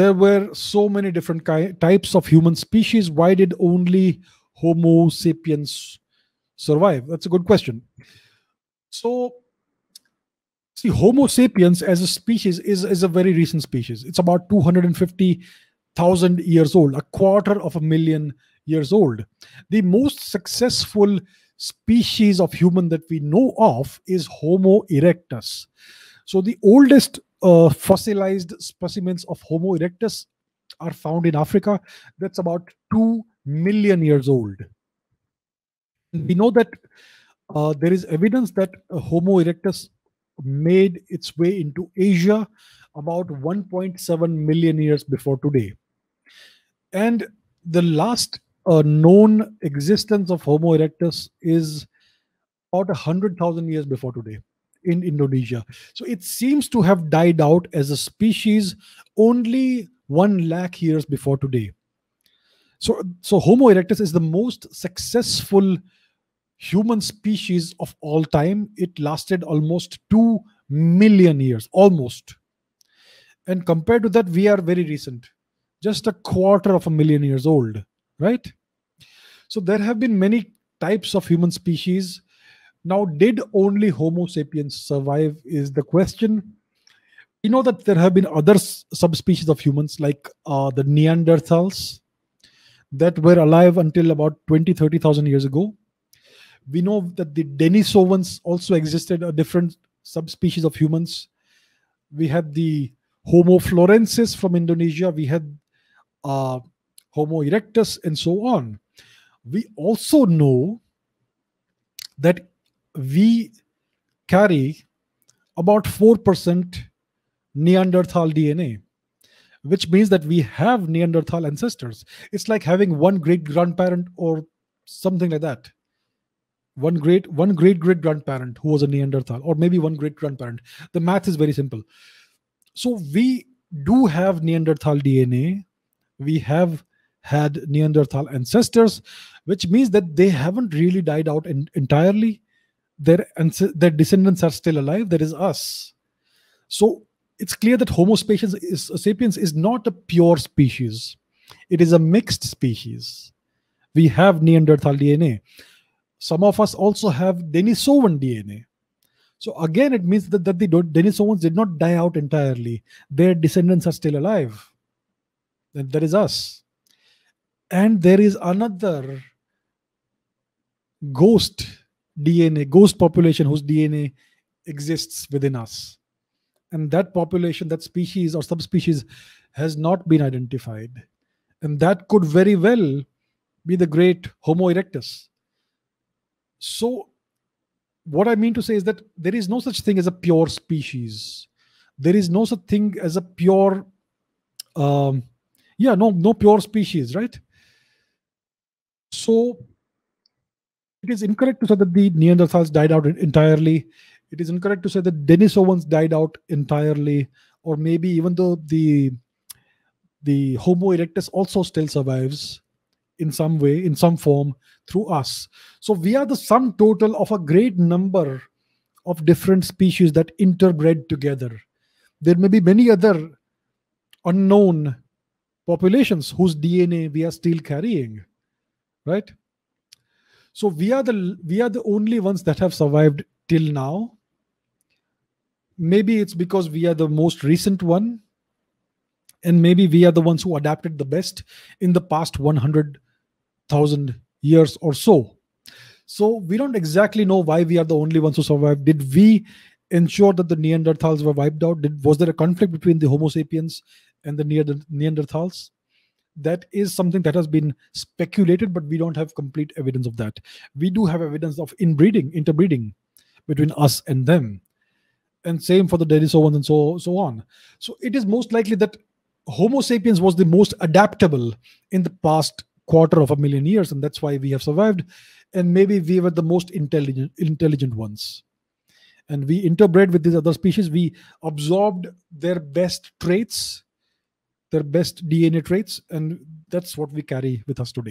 there were so many different types of human species. Why did only Homo sapiens survive? That's a good question. So, see, Homo sapiens as a species is, is a very recent species. It's about 250,000 years old, a quarter of a million years old. The most successful species of human that we know of is Homo erectus. So the oldest uh, fossilized specimens of Homo erectus are found in Africa. That's about 2 million years old. We know that uh, there is evidence that uh, Homo erectus made its way into Asia about 1.7 million years before today. And the last uh, known existence of Homo erectus is about 100,000 years before today in Indonesia. So it seems to have died out as a species only one lakh years before today. So, so Homo erectus is the most successful human species of all time. It lasted almost 2 million years, almost. And compared to that, we are very recent, just a quarter of a million years old, right? So there have been many types of human species now, did only Homo sapiens survive? Is the question. We know that there have been other subspecies of humans, like uh, the Neanderthals, that were alive until about 20, 30,000 years ago. We know that the Denisovans also existed, a different subspecies of humans. We had the Homo florensis from Indonesia. We had uh, Homo erectus, and so on. We also know that we carry about 4% Neanderthal DNA, which means that we have Neanderthal ancestors. It's like having one great grandparent or something like that. One great, one great great grandparent who was a Neanderthal, or maybe one great grandparent. The math is very simple. So we do have Neanderthal DNA. We have had Neanderthal ancestors, which means that they haven't really died out in, entirely their their descendants are still alive. There is us. So it's clear that Homo sapiens is, sapiens is not a pure species. It is a mixed species. We have Neanderthal DNA. Some of us also have Denisovan DNA. So again, it means that, that the Denisovans did not die out entirely. Their descendants are still alive. And that is us. And there is another ghost DNA, ghost population whose DNA exists within us. And that population, that species or subspecies has not been identified. And that could very well be the great Homo erectus. So, what I mean to say is that there is no such thing as a pure species. There is no such thing as a pure, um, yeah, no, no pure species, right? So it is incorrect to say that the Neanderthals died out entirely. It is incorrect to say that Denisovans died out entirely, or maybe even though the the Homo erectus also still survives in some way, in some form, through us. So we are the sum total of a great number of different species that interbred together. There may be many other unknown populations whose DNA we are still carrying, right? So we are the we are the only ones that have survived till now. Maybe it's because we are the most recent one, and maybe we are the ones who adapted the best in the past 100,000 years or so. So we don't exactly know why we are the only ones who survived. Did we ensure that the Neanderthals were wiped out? Did, was there a conflict between the Homo sapiens and the Neanderthals? that is something that has been speculated, but we don't have complete evidence of that. We do have evidence of inbreeding, interbreeding between us and them. And same for the Denisovans and so, so on. So it is most likely that Homo sapiens was the most adaptable in the past quarter of a million years, and that's why we have survived. And maybe we were the most intelligent intelligent ones. And we interbred with these other species. We absorbed their best traits their best DNA traits, and that's what we carry with us today.